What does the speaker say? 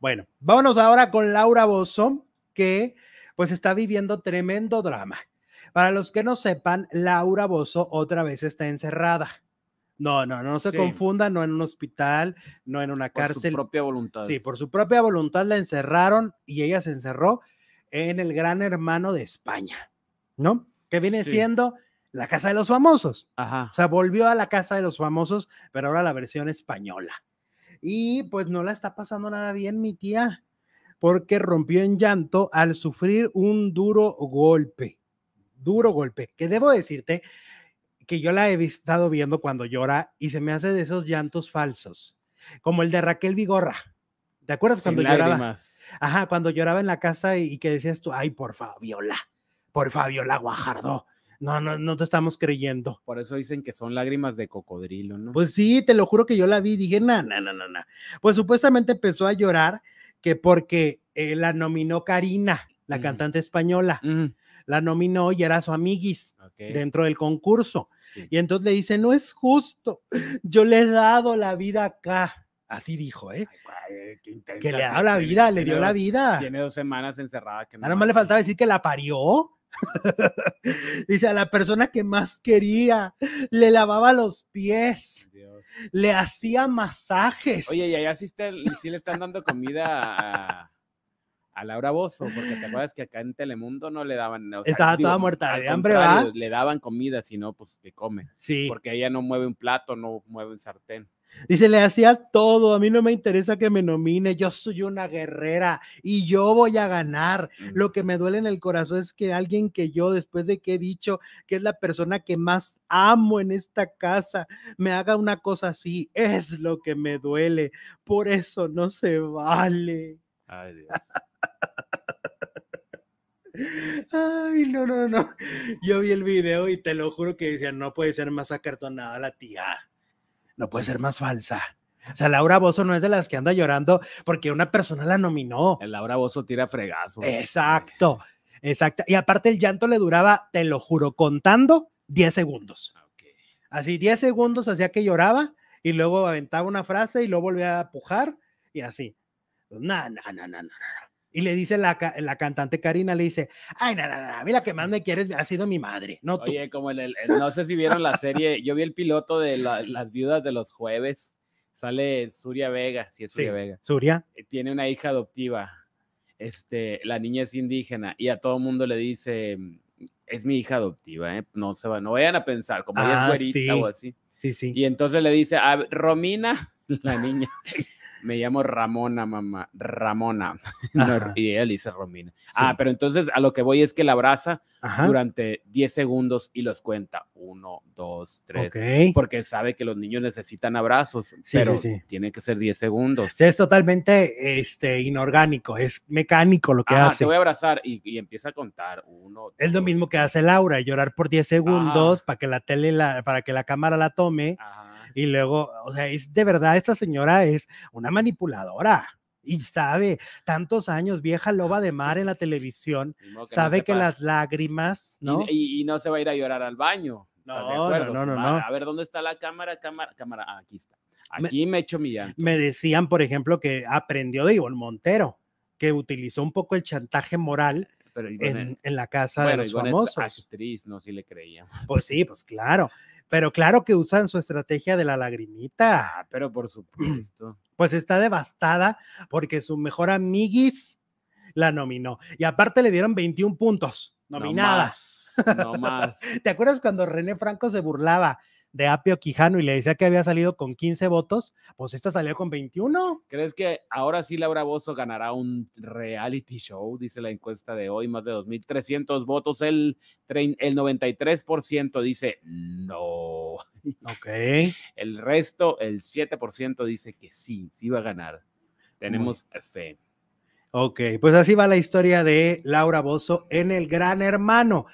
Bueno, vámonos ahora con Laura bozo que pues está viviendo tremendo drama. Para los que no sepan, Laura Bozo otra vez está encerrada. No, no, no se confunda, no en un hospital, no en una cárcel. Por su propia voluntad. Sí, por su propia voluntad la encerraron y ella se encerró en el Gran Hermano de España, ¿no? Que viene siendo la Casa de los Famosos. Ajá. O sea, volvió a la Casa de los Famosos, pero ahora la versión española y pues no la está pasando nada bien mi tía, porque rompió en llanto al sufrir un duro golpe, duro golpe, que debo decirte que yo la he estado viendo cuando llora y se me hace de esos llantos falsos, como el de Raquel Vigorra. ¿Te acuerdas cuando lloraba? Ajá, cuando lloraba en la casa y, y que decías tú, ay, por Fabiola, por Fabiola Guajardo, no, no, no te estamos creyendo. Por eso dicen que son lágrimas de cocodrilo, ¿no? Pues sí, te lo juro que yo la vi, dije, no, no, no, no, Pues supuestamente empezó a llorar que porque eh, la nominó Karina, la cantante española. La nominó y era su amiguis dentro del concurso. Y entonces le dice, no es justo, yo le he dado la vida acá. Así dijo, ¿eh? que le ha dado la vida, le dio la vida. Tiene dos semanas encerrada. Que Nada más le faltaba decir que la parió. Dice, a la persona que más quería, le lavaba los pies, le hacía masajes. Oye, y allá sí, le están dando comida a, a, Laura Bozo, porque te acuerdas que acá en Telemundo no le daban. O Estaba toda muerta de hambre, Le daban comida, si no, pues te come. Porque ella no mueve un plato, no mueve un sartén. Dice, le hacía todo, a mí no me interesa que me nomine, yo soy una guerrera y yo voy a ganar. Lo que me duele en el corazón es que alguien que yo, después de que he dicho que es la persona que más amo en esta casa, me haga una cosa así, es lo que me duele. Por eso no se vale. Ay, no, no, no. Yo vi el video y te lo juro que decía, no puede ser más acartonada la tía no puede ser más falsa. O sea, Laura Bozo no es de las que anda llorando porque una persona la nominó. El Laura Bozo tira fregazo. Exacto, exacto. Y aparte el llanto le duraba, te lo juro, contando 10 segundos. Ah, así 10 segundos hacía que lloraba y luego aventaba una frase y luego volvía a pujar y así. No, no, no, no, no, y le dice la, la cantante Karina, le dice, ay, nada, nada, mira que más me quieres ha sido mi madre, no tú. Oye, como el, no sé si vieron la serie, yo vi el piloto de Las Viudas de los Jueves, sale Suria Vega, si sí es Suria Vega. Suria. Eh, tiene una hija adoptiva, este, la niña es indígena y a todo mundo le dice, mm, es mi hija adoptiva, eh, no se va, no vayan a pensar, como ella es ah, güerita o así. Sí, sí. Y entonces le dice, a Romina, la niña, Me llamo Ramona, mamá. Ramona. y él dice Romina. Ah, pero entonces a lo que voy es que la abraza durante 10 segundos y los cuenta. Uno, dos, tres. Porque sabe que los niños necesitan abrazos, pero tiene que ser 10 segundos. es totalmente este, inorgánico, es mecánico lo que ah, hace. Te voy a abrazar y, empieza a contar. Uno. Es lo mismo que hace Laura, llorar por 10 segundos para que la tele, la, para que la cámara la tome. Ajá y luego, o sea, es de verdad, esta señora es una manipuladora y sabe, tantos años, vieja loba de mar en la televisión, sabe que las lágrimas, ¿no? Y, no se va a ir a llorar al baño. No, no, no, no, A ver, ¿dónde está la cámara? Cámara, cámara. Ah, aquí está. Aquí me, echo mi Me decían, por ejemplo, que aprendió de Ivonne Montero, que utilizó un poco el chantaje moral. en, en, la casa de los Ivonne famosos. Es actriz, no si le creían. Pues sí, pues claro pero claro que usan su estrategia de la lagrimita. Ah, pero por supuesto. Pues está devastada porque su mejor amiguis la nominó. Y aparte le dieron 21 puntos nominadas. No más. ¿Te acuerdas cuando René Franco se burlaba? de Apio Quijano y le decía que había salido con 15 votos, pues esta salió con 21. ¿Crees que ahora sí Laura Bozo ganará un reality show? Dice la encuesta de hoy, más de 2.300 votos, el, el 93% dice no. Ok. El resto, el 7% dice que sí, sí va a ganar. Tenemos fe. Ok, pues así va la historia de Laura Bozo en El Gran Hermano.